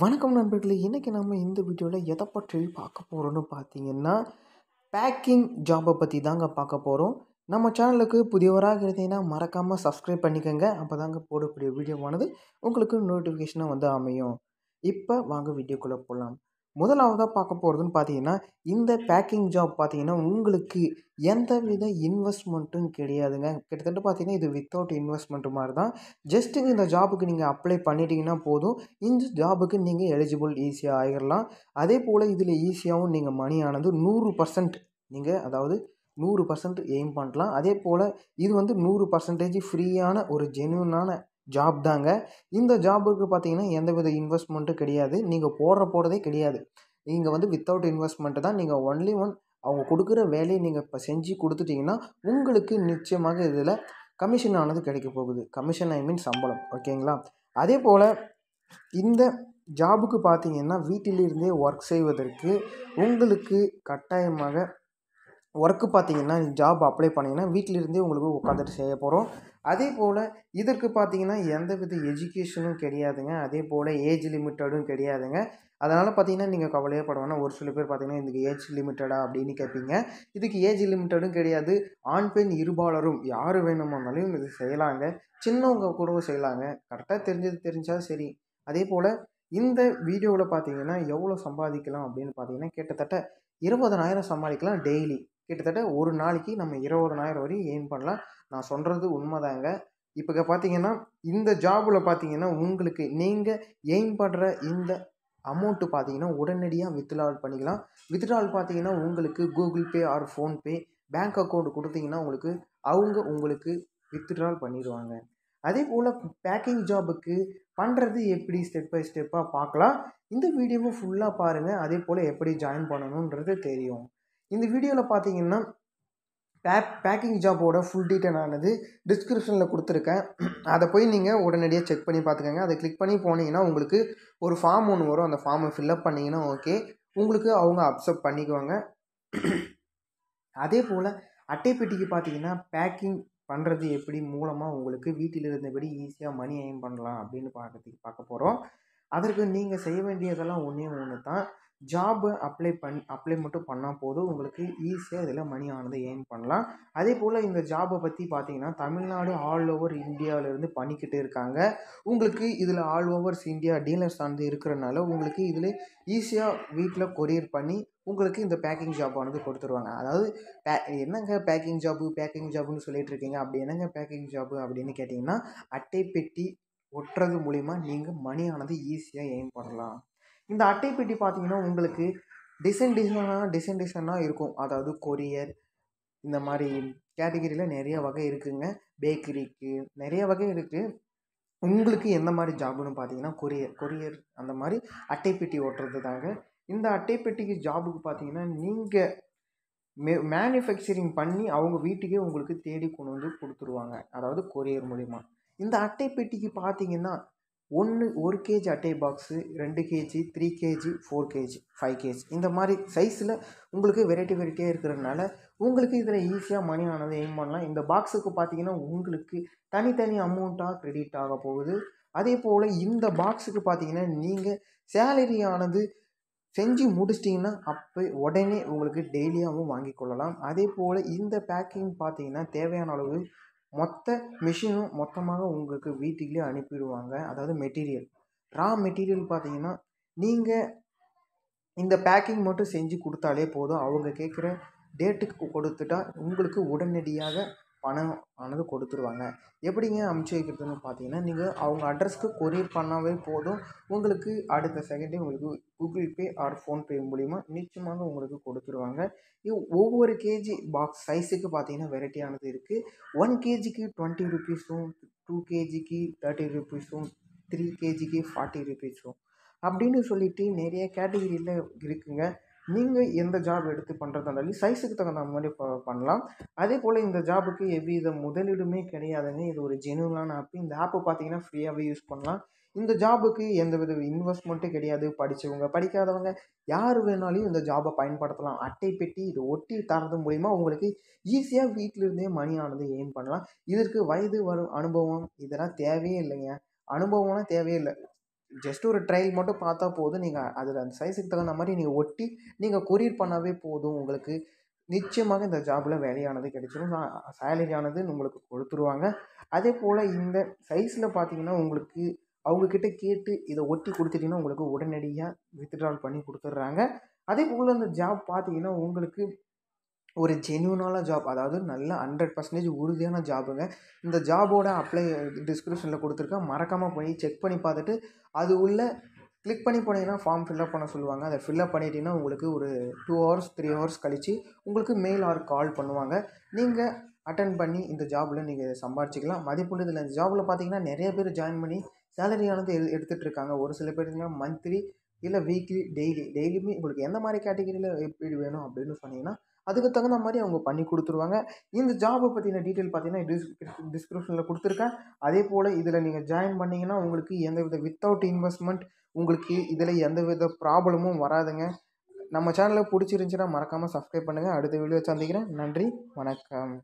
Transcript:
வணக்கம் நண்பர்களே இன்றைக்கி நம்ம இந்த வீடியோவில் எதை பற்றி பார்க்க போகிறோன்னு பார்த்தீங்கன்னா பேக்கிங் ஜாபை பற்றி தாங்க பார்க்க போகிறோம் நம்ம சேனலுக்கு புதியவராக இருந்தீங்கன்னா மறக்காமல் சப்ஸ்கிரைப் பண்ணிக்கோங்க அப்போ தாங்க போடக்கூடிய வீடியோவானது உங்களுக்கு நோட்டிஃபிகேஷனாக வந்து அமையும் இப்போ வாங்க வீடியோக்குள்ளே போகலாம் முதலாவதாக பார்க்க போகிறதுன்னு பார்த்தீங்கன்னா இந்த பேக்கிங் ஜாப் பார்த்தீங்கன்னா உங்களுக்கு எந்த வித இன்வெஸ்ட்மெண்ட்டும் கிடையாதுங்க கிட்டத்தட்ட பார்த்தீங்கன்னா இது வித்தவுட் இன்வெஸ்ட்மெண்ட் மாதிரி தான் ஜஸ்ட்டுங்க இந்த ஜாபுக்கு நீங்கள் அப்ளை பண்ணிட்டீங்கன்னா போதும் இந்த ஜாபுக்கு நீங்கள் எலிஜிபிள் ஈஸியாக ஆகிடலாம் அதே போல் இதில் ஈஸியாகவும் நீங்கள் மணி ஆனது நூறு பர்சன்ட் நீங்கள் அதாவது நூறு பர்சன்ட் எய்ம் பண்ணலாம் அதே போல் இது வந்து நூறு பர்சன்டேஜ் ஃப்ரீயான ஒரு ஜென்யூனான ஜாப் தாங்க இந்த ஜாபுக்கு பார்த்தீங்கன்னா எந்தவித இன்வெஸ்ட்மெண்ட்டும் கிடையாது நீங்கள் போடுற போடுறதே கிடையாது நீங்கள் வந்து வித்தவுட் இன்வெஸ்ட்மெண்ட்டு தான் நீங்கள் ஒன்லி ஒன் அவங்க கொடுக்குற வேலையை நீங்கள் இப்போ செஞ்சு கொடுத்துட்டிங்கன்னா உங்களுக்கு நிச்சயமாக இதில் கமிஷன் ஆனது கிடைக்க போகுது கமிஷன் ஐ மீன் சம்பளம் ஓகேங்களா அதே போல் இந்த ஜாபுக்கு பார்த்தீங்கன்னா வீட்டிலிருந்தே ஒர்க் செய்வதற்கு உங்களுக்கு கட்டாயமாக ஒர்க்கு பார்த்தீங்கன்னா ஜாப் அப்ளை பண்ணிங்கன்னா வீட்டிலிருந்தே உங்களுக்கு உட்காந்துட்டு செய்ய போகிறோம் அதே போல் இதற்கு பார்த்தீங்கன்னா எந்த வித எஜுகேஷனும் கிடையாதுங்க அதே போல் ஏஜ் லிமிட்டடும் கிடையாதுங்க அதனால் பார்த்தீங்கன்னா நீங்கள் கவலையே படுவோம்னா ஒரு சில பேர் பார்த்தீங்கன்னா இதுக்கு ஏஜ் லிமிட்டடா அப்படின்னு கேட்பீங்க இதுக்கு ஏஜ் லிமிட்டடும் கிடையாது ஆண் பெண் இருபாலரும் யார் வேணுமானாலும் இது செய்யலாங்க சின்னவங்க கூடவும் செய்யலாங்க கரெக்டாக தெரிஞ்சது தெரிஞ்சால் சரி அதே போல் இந்த வீடியோவில் பார்த்தீங்கன்னா எவ்வளோ சம்பாதிக்கலாம் அப்படின்னு பார்த்தீங்கன்னா கிட்டத்தட்ட இருபதனாயிரம் சமாளிக்கலாம் டெய்லி கிட்டத்தட்ட ஒரு நாளைக்கு நம்ம இருபதனாயிரம் வரையும் ஏன் பண்ணலாம் நான் சொல்கிறது உண்மைதாங்க இப்போ பார்த்தீங்கன்னா இந்த ஜாபில் பார்த்தீங்கன்னா உங்களுக்கு நீங்கள் எயின் பண்ணுற இந்த அமௌண்ட்டு பார்த்தீங்கன்னா உடனடியாக வித்ட்ரால் பண்ணிக்கலாம் வித்ட்ரால் பார்த்தீங்கன்னா உங்களுக்கு Google Pay or PhonePe bank account கொடுத்தீங்கன்னா உங்களுக்கு அவங்க உங்களுக்கு வித்ட்ரால் பண்ணிடுவாங்க அதே போல் பேக்கிங் ஜாபுக்கு பண்ணுறது எப்படி ஸ்டெப் பை ஸ்டெப்பாக பார்க்கலாம் இந்த வீடியோவை ஃபுல்லாக பாருங்கள் அதே போல் எப்படி ஜாயின் பண்ணணுன்றது தெரியும் இந்த வீடியோவில் பார்த்தீங்கன்னா பே பேக்கிங் ஜாப்போட ஃபுல் டீட்டெயில் ஆனது டிஸ்கிரிப்ஷனில் கொடுத்துருக்கேன் அதை போய் நீங்கள் உடனடியாக செக் பண்ணி பார்த்துக்கோங்க அதை கிளிக் பண்ணி போனீங்கன்னா உங்களுக்கு ஒரு ஃபார்ம் ஒன்று வரும் அந்த ஃபார்மை ஃபில்அப் பண்ணிங்கன்னா ஓகே உங்களுக்கு அவங்க அப்செப்ட் பண்ணிக்குவாங்க அதே போல் பெட்டிக்கு பார்த்தீங்கன்னா பேக்கிங் பண்ணுறது எப்படி மூலமாக உங்களுக்கு வீட்டில் இருந்தபடி ஈஸியாக மணி ஏம் பண்ணலாம் அப்படின்னு பார்க்கறதுக்கு பார்க்க போகிறோம் அதற்கு நீங்கள் செய்ய வேண்டியதெல்லாம் ஒன்றே ஒன்று தான் ஜாபு அப்ளை பண் அப்ளை மட்டும் பண்ணால் போதும் உங்களுக்கு ஈஸியாக இதில் மணி ஆனது ஏர்ன் பண்ணலாம் அதே போல் இந்த ஜாபை பற்றி பார்த்தீங்கன்னா தமிழ்நாடு ஆல் ஓவர் இந்தியாவிலேருந்து பண்ணிக்கிட்டு இருக்காங்க உங்களுக்கு இதில் ஆல் ஓவர்ஸ் இந்தியா டீலர்ஸ் ஆனது இருக்கிறனால உங்களுக்கு இதில் ஈஸியாக வீட்டில் கொரியர் பண்ணி உங்களுக்கு இந்த பேக்கிங் ஜாப் ஆனது கொடுத்துருவாங்க அதாவது பே என்னங்க பேக்கிங் ஜாப்பு பேக்கிங் ஜாப்னு சொல்லிட்டு இருக்கீங்க அப்படி என்னங்க பேக்கிங் ஜாப்பு அப்படின்னு கேட்டிங்கன்னா அட்டை பெட்டி ஒட்டுறது மூலிமா நீங்கள் மணி ஆனது ஈஸியாக எய்ம் பண்ணலாம் இந்த அட்டைப்பெட்டி பார்த்தீங்கன்னா உங்களுக்கு டிசைன் டிசைனாக டிசைன் டிசைனாக இருக்கும் அதாவது கொரியர் இந்த மாதிரி கேட்டகிரியில் நிறைய வகை இருக்குதுங்க பேக்கரிக்கு நிறைய வகை இருக்குது உங்களுக்கு எந்த மாதிரி ஜாப்னு பார்த்தீங்கன்னா கொரியர் கொரியர் அந்த மாதிரி அட்டைப்பெட்டி ஓட்டுறது தாங்க இந்த அட்டைப்பெட்டிக்கு ஜாபுக்கு பார்த்தீங்கன்னா நீங்கள் மே மேனுஃபேக்சரிங் பண்ணி அவங்க வீட்டுக்கே உங்களுக்கு தேடி கொண்டு வந்து கொடுத்துருவாங்க அதாவது கொரியர் மூலிமா இந்த அட்டைப்பெட்டிக்கு பார்த்தீங்கன்னா ஒன்று ஒரு கேஜி அட்டை பாக்ஸு ரெண்டு KG three KG four KG five KG இந்த மாதிரி சைஸில் உங்களுக்கு வெரைட்டி வெரைட்டியாக இருக்கிறதுனால உங்களுக்கு இதில் ஈஸியாக மணி ஆனது எய்ம் பண்ணலாம் இந்த பாக்ஸுக்கு பார்த்தீங்கன்னா உங்களுக்கு தனித்தனி அமௌண்ட்டாக க்ரெடிட் ஆக போகுது அதே போல் இந்த பாக்ஸுக்கு பார்த்தீங்கன்னா நீங்கள் சேலரி ஆனது செஞ்சு முடிச்சிட்டிங்கன்னா அப்போ உடனே உங்களுக்கு டெய்லியாகவும் வாங்கி கொள்ளலாம் அதே போல் இந்த பேக்கிங் பார்த்தீங்கன்னா தேவையான அளவு மொத்த மிஷினும் மொத்தமாக உங்களுக்கு வீட்டுக்குள்ளே அனுப்பிடுவாங்க அதாவது மெட்டீரியல் ரா மெட்டீரியல் பார்த்தீங்கன்னா நீங்கள் இந்த பேக்கிங் மட்டும் செஞ்சு கொடுத்தாலே போதும் அவங்க கேட்குற டேட்டுக்கு கொடுத்துட்டா உங்களுக்கு உடனடியாக பணம் ஆனது கொடுத்துருவாங்க எப்படிங்க அனுப்பிச்சி வைக்கிறதுன்னு பார்த்தீங்கன்னா நீங்கள் அவங்க அட்ரஸ்க்கு கொரியர் பண்ணாவே போதும் உங்களுக்கு அடுத்த செகண்டே உங்களுக்கு கூகுள் பே ஆர் ஃபோன்பே மூலிமா நிச்சயமாக உங்களுக்கு கொடுத்துருவாங்க ஒவ்வொரு கேஜி பாக்ஸ் சைஸுக்கு பார்த்தீங்கன்னா வெரைட்டியானது இருக்குது ஒன் கேஜிக்கு டுவெண்ட்டி ருபீஸும் டூ கேஜிக்கு தேர்ட்டி ருபீஸும் த்ரீ கேஜிக்கு ஃபார்ட்டி ருபீஸும் அப்படின்னு சொல்லிட்டு நிறைய கேட்டகிரியில் இருக்குங்க நீங்கள் எந்த ஜாப் எடுத்து பண்ணுறதா இருந்தாலும் சைஸுக்கு தகுந்த மாதிரி பண்ணலாம் அதே போல் இந்த ஜாபுக்கு எவ்வித முதலீடுமே கிடையாதுங்க இது ஒரு ஜெனுவனான ஆப்பு இந்த ஆப்பை பார்த்தீங்கன்னா ஃப்ரீயாகவே யூஸ் பண்ணலாம் இந்த ஜாபுக்கு எந்த வித இன்வெஸ்ட்மெண்ட்டும் கிடையாது படித்தவங்க படிக்காதவங்க யார் வேணாலையும் இந்த ஜாபை பயன்படுத்தலாம் அட்டை பெட்டி இது ஒட்டி தரது மூலிமா உங்களுக்கு ஈஸியாக வீட்டிலிருந்தே மணி ஆனது ஏர்ன் பண்ணலாம் இதற்கு வயது வரும் அனுபவம் இதெல்லாம் தேவையே இல்லைங்க அனுபவம்லாம் தேவையே இல்லை ஜஸ்ட் ஒரு ட்ரையல் மட்டும் பார்த்தா போதும் நீங்கள் அதில் அந்த சைஸுக்கு தகுந்த மாதிரி நீங்கள் ஒட்டி நீங்கள் கொரியர் பண்ணவே போதும் உங்களுக்கு நிச்சயமாக இந்த ஜாபில் வேலையானது கிடைச்சிடும் சேலரியானது உங்களுக்கு கொடுத்துருவாங்க அதே போல் இந்த சைஸில் பார்த்தீங்கன்னா உங்களுக்கு அவங்கக்கிட்ட கேட்டு இதை ஒட்டி கொடுத்துட்டிங்கன்னா உங்களுக்கு உடனடியாக வித்ட்ரால் பண்ணி கொடுத்துட்றாங்க அதே போல் அந்த ஜாப் பார்த்தீங்கன்னா உங்களுக்கு ஒரு ஜென்யூனான ஜாப் அதாவது நல்ல ஹண்ட்ரட் பர்சன்டேஜ் உறுதியான ஜாப்புங்க இந்த ஜாபோட அப்ளை டிஸ்கிரிப்ஷனில் கொடுத்துருக்கேன் மறக்காமல் போய் செக் பண்ணி பார்த்துட்டு அது உள்ள கிளிக் பண்ணி போனீங்கன்னா ஃபார்ம் ஃபில்அப் பண்ண சொல்லுவாங்க அதை ஃபில்அப் பண்ணிட்டீங்கன்னா உங்களுக்கு ஒரு டூ ஹவர்ஸ் த்ரீ ஹவர்ஸ் கழித்து உங்களுக்கு மெயில் ஆர் கால் பண்ணுவாங்க நீங்கள் அட்டன் பண்ணி இந்த ஜாபில் நீங்கள் சம்பாரிச்சிக்கலாம் மதிப்புள்ளது இல்லை இந்த ஜாபில் பார்த்தீங்கன்னா நிறைய பேர் ஜாயின் பண்ணி சேலரியானது எடு எடுத்துகிட்டு இருக்காங்க ஒரு சில பேர் மந்த்லி இல்லை வீக்லி டெய்லி டெய்லியுமே உங்களுக்கு எந்த மாதிரி கேட்டகரியில் எப்படி வேணும் அப்படின்னு சொன்னீங்கன்னா அதுக்கு தகுந்த மாதிரி அவங்க பண்ணி கொடுத்துருவாங்க இந்த ஜாபை பற்றின டீட்டெயில் பார்த்தீங்கன்னா டிஸ்கிரிப்ஷனில் கொடுத்துருக்கேன் அதே போல் இதில் நீங்கள் ஜாயின் பண்ணிங்கன்னா உங்களுக்கு எந்த வித வித்தவுட் இன்வெஸ்ட்மெண்ட் உங்களுக்கு இதில் எந்த வித ப்ராப்ளமும் வராதுங்க நம்ம சேனலை பிடிச்சிருந்துச்சின்னா மறக்காமல் சப்ஸ்கிரைப் பண்ணுங்கள் அடுத்த வீடியோ சந்திக்கிறேன் நன்றி வணக்கம்